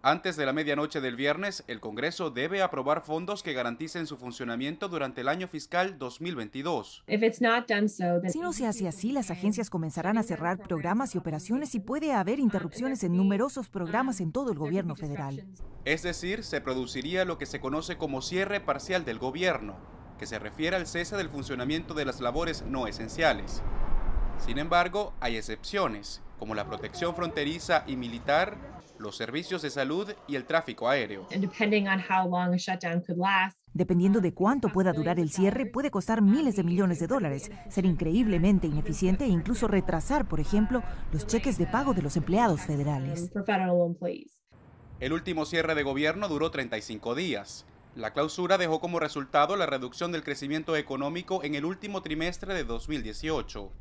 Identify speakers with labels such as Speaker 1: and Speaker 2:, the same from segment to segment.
Speaker 1: Antes de la medianoche del viernes, el Congreso debe aprobar fondos que garanticen su funcionamiento durante el año fiscal 2022.
Speaker 2: Si no se hace así, las agencias comenzarán a cerrar programas y operaciones y puede haber interrupciones en numerosos programas en todo el gobierno federal.
Speaker 1: Es decir, se produciría lo que se conoce como cierre parcial del gobierno, que se refiere al cese del funcionamiento de las labores no esenciales. Sin embargo, hay excepciones, como la protección fronteriza y militar, los servicios de salud y el tráfico aéreo.
Speaker 2: Dependiendo de cuánto pueda durar el cierre, puede costar miles de millones de dólares, ser increíblemente ineficiente e incluso retrasar, por ejemplo, los cheques de pago de los empleados federales.
Speaker 1: El último cierre de gobierno duró 35 días. La clausura dejó como resultado la reducción del crecimiento económico en el último trimestre de 2018.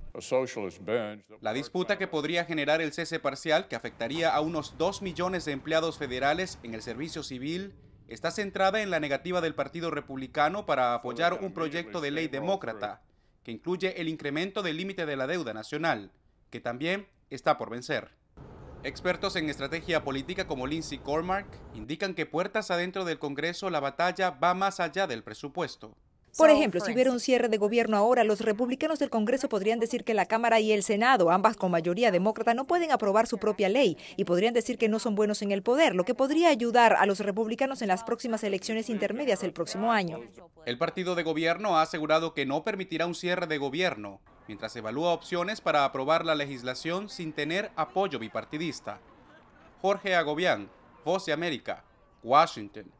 Speaker 1: La disputa que podría generar el cese parcial, que afectaría a unos 2 millones de empleados federales en el servicio civil, está centrada en la negativa del Partido Republicano para apoyar un proyecto de ley demócrata, que incluye el incremento del límite de la deuda nacional, que también está por vencer. Expertos en estrategia política como Lindsey Cormack indican que puertas adentro del Congreso la batalla va más allá del presupuesto.
Speaker 3: Por ejemplo, si hubiera un cierre de gobierno ahora, los republicanos del Congreso podrían decir que la Cámara y el Senado, ambas con mayoría demócrata, no pueden aprobar su propia ley y podrían decir que no son buenos en el poder, lo que podría ayudar a los republicanos en las próximas elecciones intermedias el próximo año.
Speaker 1: El partido de gobierno ha asegurado que no permitirá un cierre de gobierno, mientras evalúa opciones para aprobar la legislación sin tener apoyo bipartidista. Jorge Agobián, Voz de América, Washington.